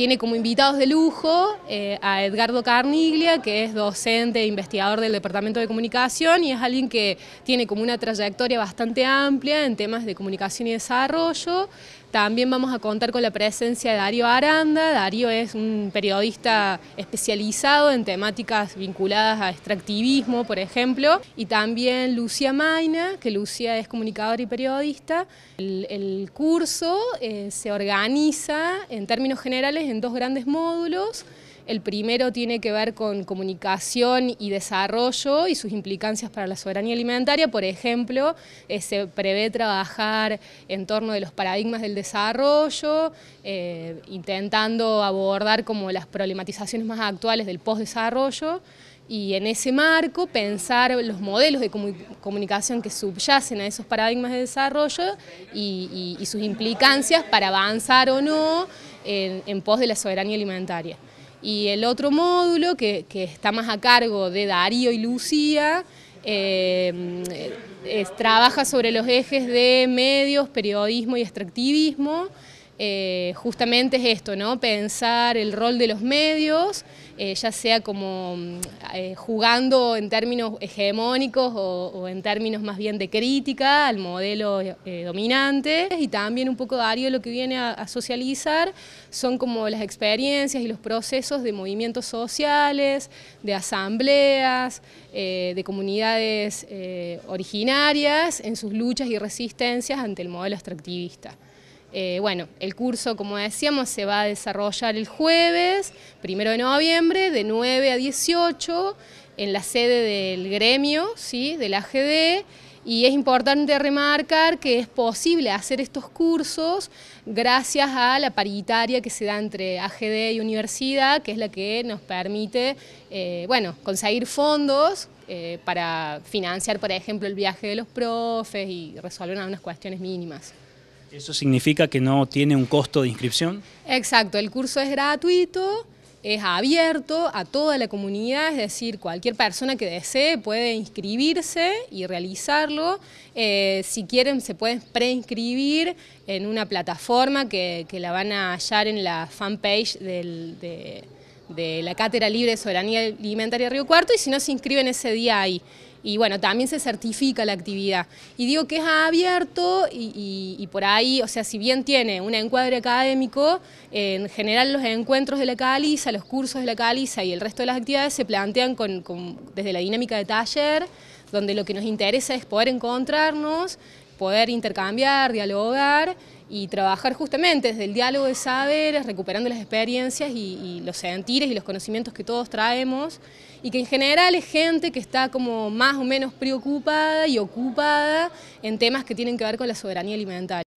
Tiene como invitados de lujo eh, a Edgardo Carniglia, que es docente e investigador del Departamento de Comunicación y es alguien que tiene como una trayectoria bastante amplia en temas de comunicación y desarrollo. También vamos a contar con la presencia de Darío Aranda. Darío es un periodista especializado en temáticas vinculadas a extractivismo, por ejemplo. Y también Lucia Maina, que Lucia es comunicadora y periodista. El, curso eh, se organiza en términos generales en dos grandes módulos. El primero tiene que ver con comunicación y desarrollo y sus implicancias para la soberanía alimentaria. Por ejemplo, eh, se prevé trabajar en torno de los paradigmas del desarrollo, eh, intentando abordar como las problematizaciones más actuales del postdesarrollo y en ese marco pensar los modelos de comunicación que subyacen a esos paradigmas de desarrollo y sus implicancias para avanzar o no en, pos de la soberanía alimentaria. Y el otro módulo, que, está más a cargo de Darío y Lucía, eh, trabaja sobre los ejes de medios, periodismo y extractivismo, eh, justamente es esto, ¿no? pensar el rol de los medios, eh, ya sea como mm, eh, jugando en términos hegemónicos o, en términos más bien de crítica al modelo dominante y también un poco Darío lo que viene a, a, socializar son como las experiencias y los procesos de movimientos sociales, de asambleas, de comunidades originarias en sus luchas y resistencias ante el modelo extractivista. Eh, bueno, el curso, como decíamos, se va a desarrollar el jueves, primero de noviembre, de 9 a 18, en la sede del gremio, ¿sí? AGD, y es importante remarcar que es posible hacer estos cursos gracias a la paritaria que se da entre AGD y universidad, que es la que nos permite eh, bueno, conseguir fondos eh, para financiar, por ejemplo, el viaje de los profes y resolver algunas cuestiones mínimas. ¿Eso significa que no tiene un costo de inscripción? Exacto, el curso es gratuito, es abierto a toda la comunidad, es decir, cualquier persona que desee puede inscribirse y realizarlo. Eh, si quieren se pueden preinscribir en una plataforma que, la van a hallar en la fanpage de, de la Cátedra Libre de Soberanía Alimentaria Río Cuarto y si no se inscriben ese día ahí y bueno, también se certifica la actividad. Y digo que es abierto y, por ahí, o sea, si bien tiene un encuadre académico, en general los encuentros de la caliza, los cursos de la caliza y el resto de las actividades se plantean con, desde la dinámica de taller, donde lo que nos interesa es poder encontrarnos, poder intercambiar, dialogar y trabajar justamente desde el diálogo de saberes, recuperando las experiencias y, los sentires y los conocimientos que todos traemos, y que en general es gente que está como más o menos preocupada y ocupada en temas que tienen que ver con la soberanía alimentaria.